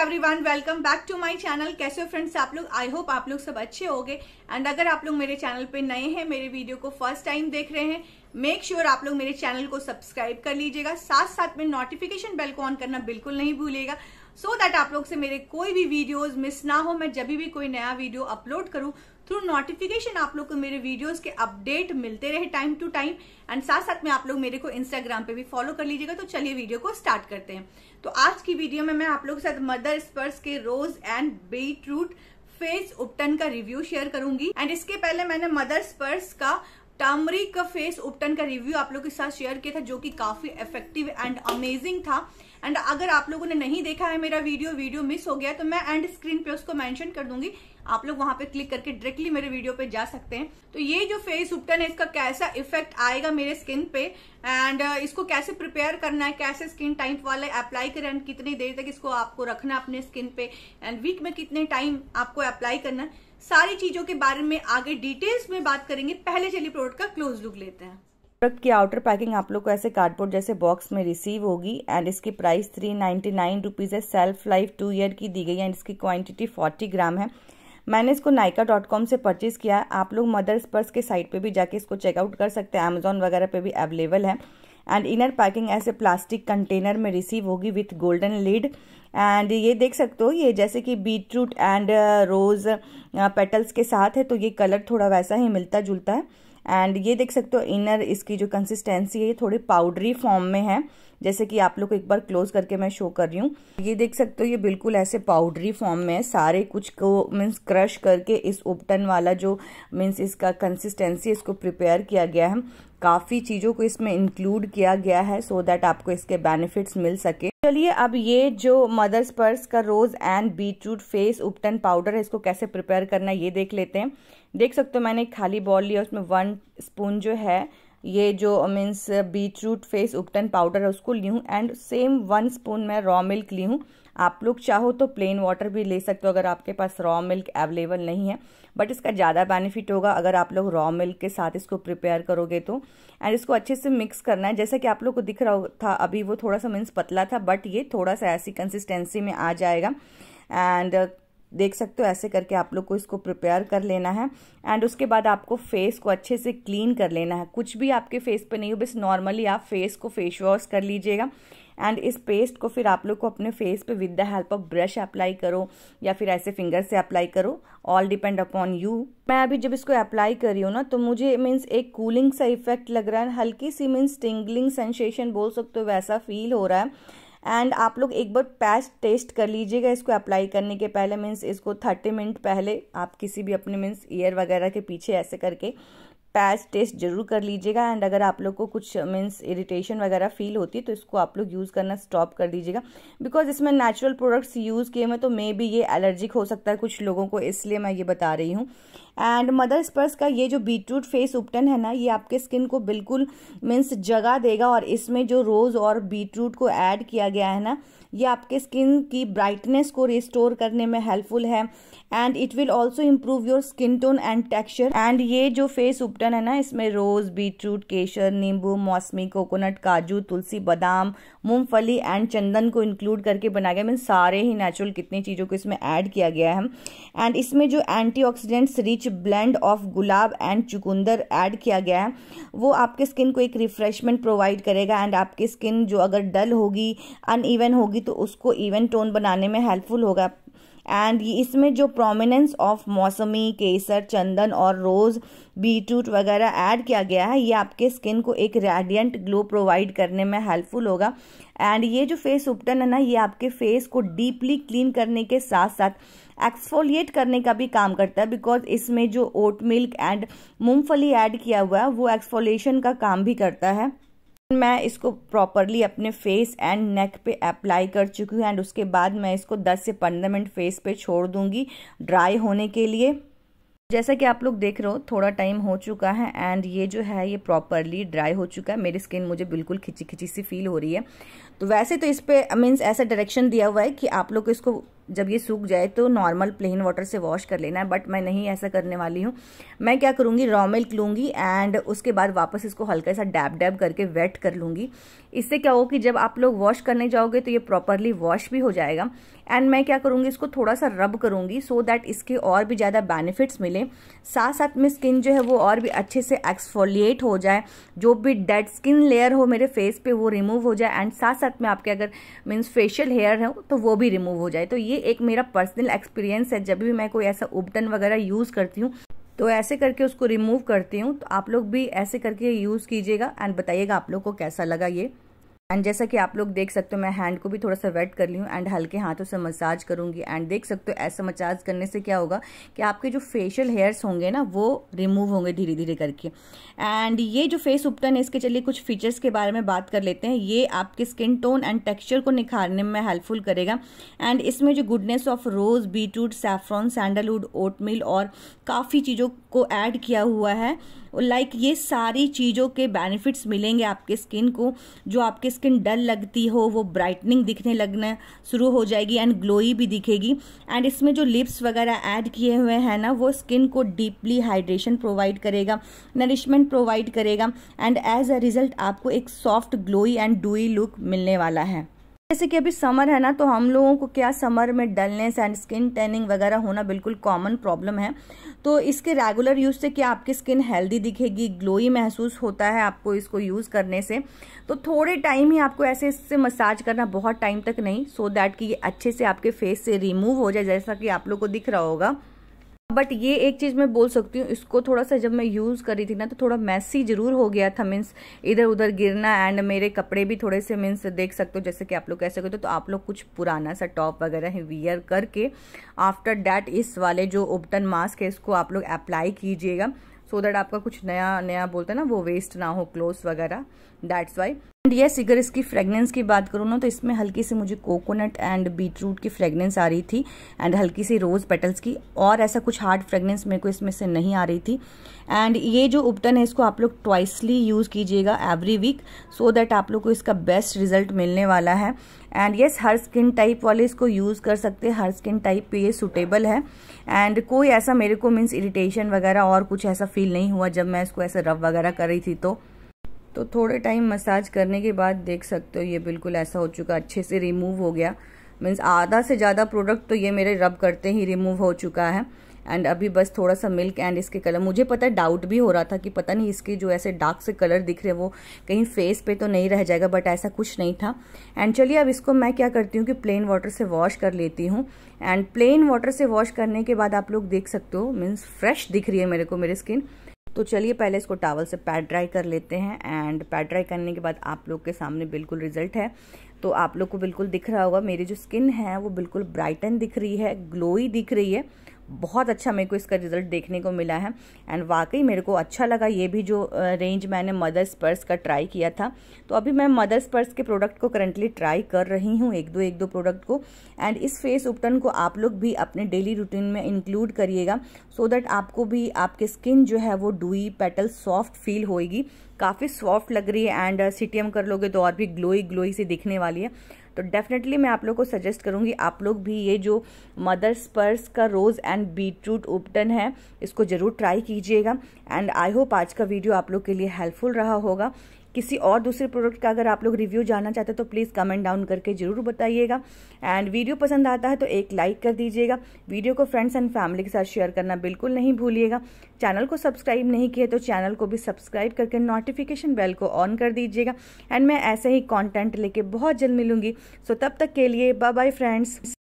everyone welcome back to my channel कैसे हो friends आप लोग आई होप आप लोग सब अच्छे गए एंड अगर आप लोग मेरे चैनल पे नए हैं मेरे वीडियो को फर्स्ट टाइम देख रहे हैं मेक श्योर sure आप लोग मेरे चैनल को सब्सक्राइब कर लीजिएगा साथ साथ में नोटिफिकेशन बेल को ऑन करना बिल्कुल नहीं भूलेगा सो so दैट आप लोग से मेरे कोई भी वीडियोज मिस ना हो मैं जब भी कोई नया वीडियो अपलोड करूं थ्रू नोटिफिकेशन आप लोग को मेरे वीडियोस के अपडेट मिलते रहे टाइम टू टाइम एंड साथ साथ में आप लोग मेरे को इंस्टाग्राम पे भी फॉलो कर लीजिएगा तो चलिए वीडियो को स्टार्ट करते हैं तो आज की वीडियो में मैं आप लोग के साथ मदर स्पर्स के rose and beetroot face ubtan का रिव्यू शेयर करूंगी एंड इसके पहले मैंने मदर स्पर्स का टर्मरिक फेस उपटन का रिव्यू आप लोग के साथ शेयर किया था जो कि काफी इफेक्टिव एंड अमेजिंग था एंड अगर आप लोगों ने नहीं देखा है मेरा वीडियो वीडियो मिस हो गया तो मैं एंड स्क्रीन पे उसको मेंशन कर दूंगी आप लोग वहां पे क्लिक करके डायरेक्टली मेरे वीडियो पे जा सकते हैं तो ये जो फेस उपटन है इसका कैसा इफेक्ट आएगा मेरे स्किन पे एंड इसको कैसे प्रिपेयर करना है कैसे स्किन टाइप वाले अप्लाई करें एंड कितनी देर तक इसको आपको रखना अपने स्किन पे एंड वीक में कितने टाइम आपको अप्लाई करना सारी चीजों के बारे में आगे डिटेल्स में बात करेंगे पहले चलिए प्रोडक्ट का क्लोज लुक लेते हैं प्रोडक्ट की आउटर पैकिंग आप लोग को ऐसे कार्डबोर्ड जैसे बॉक्स में रिसीव होगी एंड इसकी price three ninety nine rupees है सेल्फ लाइफ टू ईयर की दी गई है एंड इसकी क्वांटिटी फोर्टी ग्राम है मैंने इसको नाइका डॉट कॉम से परचेज़ किया आप लोग मदर्स पर्स के साइट पे भी जाके इसको चेकआउट कर सकते हैं अमेजोन वगैरह पे भी अवेलेबल है एंड इनर पैकिंग ऐसे प्लास्टिक कंटेनर में रिसीव होगी विथ गोल्डन लीड एंड ये देख सकते हो ये जैसे कि रूट एंड रोज़ पेटल्स के साथ है तो ये कलर थोड़ा वैसा ही मिलता जुलता है एंड ये देख सकते हो इनर इसकी जो कंसिस्टेंसी है ये थोड़ी पाउडरी फॉर्म में है जैसे कि आप लोग को एक बार क्लोज करके मैं शो कर रही हूँ ये देख सकते हो ये बिल्कुल ऐसे पाउडरी फॉर्म में सारे कुछ को मीन्स क्रश करके इस उपटन वाला जो मीन्स इसका कंसिस्टेंसी इसको प्रिपेयर किया गया है काफ़ी चीज़ों को इसमें इंक्लूड किया गया है सो so दैट आपको इसके बेनिफिट्स मिल सके चलिए अब ये जो मदर्स पर्स का rose and beetroot face ubtan powder है इसको कैसे प्रिपेयर करना है ये देख लेते हैं देख सकते हो मैंने एक खाली बॉल लिया उसमें वन स्पून जो है ये जो means beetroot face ubtan powder है उसको ली हूँ एंड सेम वन स्पून मैं रॉ मिल्क ली हूँ आप लोग चाहो तो प्लेन वाटर भी ले सकते हो अगर आपके पास रॉ मिल्क अवेलेबल नहीं है बट इसका ज़्यादा बेनिफिट होगा अगर आप लोग रॉ मिल्क के साथ इसको प्रिपेयर करोगे तो एंड इसको अच्छे से मिक्स करना है जैसा कि आप लोग को दिख रहा था अभी वो थोड़ा सा मीन्स पतला था बट ये थोड़ा सा ऐसी कंसिस्टेंसी में आ जाएगा एंड देख सकते हो ऐसे करके आप लोग को इसको प्रिपेयर कर लेना है एंड उसके बाद आपको फेस को अच्छे से क्लीन कर लेना है कुछ भी आपके फेस पे नहीं हो बस नॉर्मली आप फेस को फेस वॉश कर लीजिएगा एंड इस पेस्ट को फिर आप लोग को अपने फेस पे with the help of brush apply करो या फिर ऐसे फिंगर से अप्लाई करो ऑल डिपेंड अपॉन यू मैं अभी जब इसको अप्लाई कर रही हूँ ना तो मुझे मीन्स एक कूलिंग सा इफेक्ट लग रहा है हल्की सी मीन्स टिंगलिंग सेंसेशन बोल सकते हो वैसा फील हो रहा है एंड आप लोग एक बार पैच टेस्ट कर लीजिएगा इसको अप्लाई करने के पहले मीन्स इसको थर्टी मिनट पहले आप किसी भी अपने मीन्स ईयर वगैरह के पीछे ऐसे करके पैच टेस्ट जरूर कर लीजिएगा एंड अगर आप लोग को कुछ मीन्स इरिटेशन वगैरह फील होती है तो इसको आप लोग यूज़ करना स्टॉप कर दीजिएगा बिकॉज इसमें नेचुरल प्रोडक्ट्स यूज़ किए हुए तो मे भी ये एलर्जिक हो सकता है कुछ लोगों को इसलिए मैं ये बता रही हूँ एंड मदर स्पर्स का ये जो बीटरूट फेस उपटन है ना ये आपके स्किन को बिल्कुल मीन्स जगा देगा और इसमें जो रोज़ और बीटरूट को ऐड किया गया है ना ये आपके स्किन की ब्राइटनेस को रिस्टोर करने में हेल्पफुल है and it will also improve your skin tone and texture and ये जो फेस उपटन है ना इसमें रोज बीटरूट केसर नींबू मौसमी कोकोनट काजू तुलसी बादाम मूंगफली एंड चंदन को इंक्लूड करके बनाया गया मीन सारे ही नेचुरल कितनी चीज़ों को इसमें ऐड किया गया है एंड इसमें जो एंटी रिच ब्लेंड ऑफ गुलाब एंड चुकंदर ऐड किया गया है वो आपके स्किन को एक रिफ्रेशमेंट प्रोवाइड करेगा एंड आपकी स्किन जो अगर डल होगी अन होगी तो उसको इवन टोन बनाने में हेल्पफुल होगा एंड इसमें जो प्रोमिनेंस ऑफ मौसमी केसर चंदन और रोज़ बीटरूट वगैरह ऐड किया गया है ये आपके स्किन को एक रेडियंट ग्लो प्रोवाइड करने में हेल्पफुल होगा एंड ये जो फेस उपटन है ना ये आपके फेस को डीपली क्लीन करने के साथ साथ एक्सफोलिएट करने का भी काम करता है बिकॉज इसमें जो ओट मिल्क एंड मूंगफली ऐड किया हुआ है वो एक्सफोलिएशन का काम भी करता है मैं इसको प्रॉपरली अपने फेस एंड नेक पे अप्लाई कर चुकी हूँ एंड उसके बाद मैं इसको 10 से 15 मिनट फेस पे छोड़ दूंगी ड्राई होने के लिए जैसा कि आप लोग देख रहे हो थोड़ा टाइम हो चुका है एंड ये जो है ये प्रॉपरली ड्राई हो चुका है मेरी स्किन मुझे बिल्कुल खिंची खिंची सी फील हो रही है तो वैसे तो इस पर मीन्स ऐसा डायरेक्शन दिया हुआ है कि आप लोग इसको जब ये सूख जाए तो नॉर्मल प्लेन वाटर से वॉश कर लेना है बट मैं नहीं ऐसा करने वाली हूँ मैं क्या करूँगी रॉ मिल्क लूँगी एंड उसके बाद वापस इसको हल्का सा डैब डैब करके वेट कर लूँगी इससे क्या हो कि जब आप लोग वॉश करने जाओगे तो ये प्रॉपरली वॉश भी हो जाएगा एंड मैं क्या करूँगी इसको थोड़ा सा रब करूँगी सो दैट इसके और भी ज़्यादा बेनिफिट्स मिलें साथ साथ में स्किन जो है वो और भी अच्छे से एक्सफोलिएट हो जाए जो भी डेड स्किन लेयर हो मेरे फेस पे वो रिमूव हो जाए एंड साथ साथ में आपके अगर मीन्स फेशियल हेयर हो तो वो भी रिमूव हो जाए तो ये एक मेरा पर्सनल एक्सपीरियंस है जब भी मैं कोई ऐसा उपटन वगैरह यूज़ करती हूँ तो ऐसे करके उसको रिमूव करती हूँ तो आप लोग भी ऐसे करके यूज़ कीजिएगा एंड बताइएगा आप लोग को कैसा लगा ये एंड जैसा कि आप लोग देख सकते हो मैं हैंड को भी थोड़ा सा वेट कर ली हूँ एंड हल्के हाथों से मसाज करूँगी एंड देख सकते हो ऐसा मसाज करने से क्या होगा कि आपके जो फेशियल हेयर्स होंगे ना वो रिमूव होंगे धीरे धीरे करके एंड ये जो फेस उपटन है इसके चलिए कुछ फीचर्स के बारे में बात कर लेते हैं ये आपके स्किन टोन एंड टेक्स्चर को निखारने में हेल्पफुल करेगा एंड इसमें जो goodness of rose beetroot saffron sandalwood oatmeal और काफ़ी चीज़ों को ऐड किया हुआ है लाइक ये सारी चीज़ों के बेनिफिट्स मिलेंगे आपके स्किन को जो आपकी स्किन डल लगती हो वो ब्राइटनिंग दिखने लगना शुरू हो जाएगी एंड ग्लोई भी दिखेगी एंड इसमें जो लिप्स वगैरह ऐड किए हुए हैं ना वो स्किन को डीपली हाइड्रेशन प्रोवाइड करेगा नरिशमेंट प्रोवाइड करेगा एंड एज अ रिजल्ट आपको एक soft glowy and dewy look मिलने वाला है जैसे कि अभी समर है ना तो हम लोगों को क्या समर में डलनेस एंड स्किन टैनिंग वगैरह होना बिल्कुल कॉमन प्रॉब्लम है तो इसके रेगुलर यूज से क्या आपकी स्किन हेल्दी दिखेगी ग्लोई महसूस होता है आपको इसको यूज़ करने से तो थोड़े टाइम ही आपको ऐसे इससे मसाज करना बहुत टाइम तक नहीं सो so दैट कि ये अच्छे से आपके फेस से रिमूव हो जाए जैसा कि आप लोग को दिख रहा होगा बट ये एक चीज़ मैं बोल सकती हूँ इसको थोड़ा सा जब मैं यूज़ करी थी ना तो थोड़ा मैसी जरूर हो गया था मीन्स इधर उधर गिरना एंड मेरे कपड़े भी थोड़े से मीन्स देख सकते हो जैसे कि आप लोग कह सकते हो तो, तो आप लोग कुछ पुराना सा टॉप वगैरह है वियर करके आफ्टर डैट इस वाले जो ओपटन मास्क है इसको आप लोग अप्लाई कीजिएगा सो so दैट आपका कुछ नया नया बोलते हैं ना वो वेस्ट ना हो क्लोथ्स वगैरह दैट्स वाई एंड येस अगर इसकी फ्रेगनेंस की बात करूँ ना तो इसमें हल्की सी मुझे कोकोनट एंड बीटरूट की फ्रेगनेंस आ रही थी एंड हल्की सी रोज़ पेटल्स की और ऐसा कुछ हार्ड फ्रेगनेंस मेरे को इसमें से नहीं आ रही थी एंड ये जो उपटन है इसको आप लोग ट्वाइसली यूज़ कीजिएगा एवरी वीक सो दैट आप लोग को इसका बेस्ट रिजल्ट मिलने वाला है एंड येस yes, हर स्किन टाइप वाले इसको यूज़ कर सकते हैं हर स्किन टाइप पे ये सुटेबल है एंड कोई ऐसा मेरे को मीन्स इरिटेशन वगैरह और कुछ ऐसा फील नहीं हुआ जब मैं इसको ऐसा रब वगैरह कर रही थी तो तो थोड़े टाइम मसाज करने के बाद देख सकते हो ये बिल्कुल ऐसा हो चुका अच्छे से रिमूव हो गया मीन्स आधा से ज़्यादा प्रोडक्ट तो ये मेरे रब करते ही रिमूव हो चुका है एंड अभी बस थोड़ा सा मिल्क एंड इसके कलर मुझे पता डाउट भी हो रहा था कि पता नहीं इसके जो ऐसे डार्क से कलर दिख रहे वो कहीं फेस पे तो नहीं रह जाएगा बट ऐसा कुछ नहीं था एंड चलिए अब इसको मैं क्या करती हूँ कि प्लेन वाटर से वॉश कर लेती हूँ एंड प्लेन वाटर से वॉश करने के बाद आप लोग देख सकते हो मीन्स फ्रेश दिख रही है मेरे को मेरी स्किन तो चलिए पहले इसको टावल से पैड ड्राई कर लेते हैं एंड पैड ड्राई करने के बाद आप लोग के सामने बिल्कुल रिजल्ट है तो आप लोग को बिल्कुल दिख रहा होगा मेरी जो स्किन है वो बिल्कुल ब्राइटन दिख रही है ग्लोई दिख रही है बहुत अच्छा मेरे को इसका रिज़ल्ट देखने को मिला है एंड वाकई मेरे को अच्छा लगा ये भी जो रेंज मैंने मदर्स पर्स का ट्राई किया था तो अभी मैं मदर्स पर्स के प्रोडक्ट को करंटली ट्राई कर रही हूँ एक दो एक दो प्रोडक्ट को एंड इस फेस उपटन को आप लोग भी अपने डेली रूटीन में इंक्लूड करिएगा सो so दैट आपको भी आपके स्किन जो है वो डुई पेटल सॉफ्ट फील होएगी काफ़ी सॉफ्ट लग रही है एंड सिटीएम कर लोगे तो और भी ग्लोई ग्लोई सी दिखने वाली है तो डेफिनेटली मैं आप लोग को सजेस्ट करूँगी आप लोग भी ये जो मदर्स पर्स का रोज़ एंड बीटरूट उपटन है इसको ज़रूर ट्राई कीजिएगा एंड आई होप आज का वीडियो आप लोग के लिए हेल्पफुल रहा होगा किसी और दूसरे प्रोडक्ट का अगर आप लोग रिव्यू जानना चाहते हैं तो प्लीज़ कमेंट डाउन करके ज़रूर बताइएगा एंड वीडियो पसंद आता है तो एक लाइक कर दीजिएगा वीडियो को फ्रेंड्स एंड फैमिली के साथ शेयर करना बिल्कुल नहीं भूलिएगा चैनल को सब्सक्राइब नहीं किए तो चैनल को भी सब्सक्राइब करके नोटिफिकेशन बेल को ऑन कर दीजिएगा एंड मैं ऐसे ही कॉन्टेंट लेके बहुत जल्द मिलूंगी सो तब तक के लिए बाय बाय फ्रेंड्स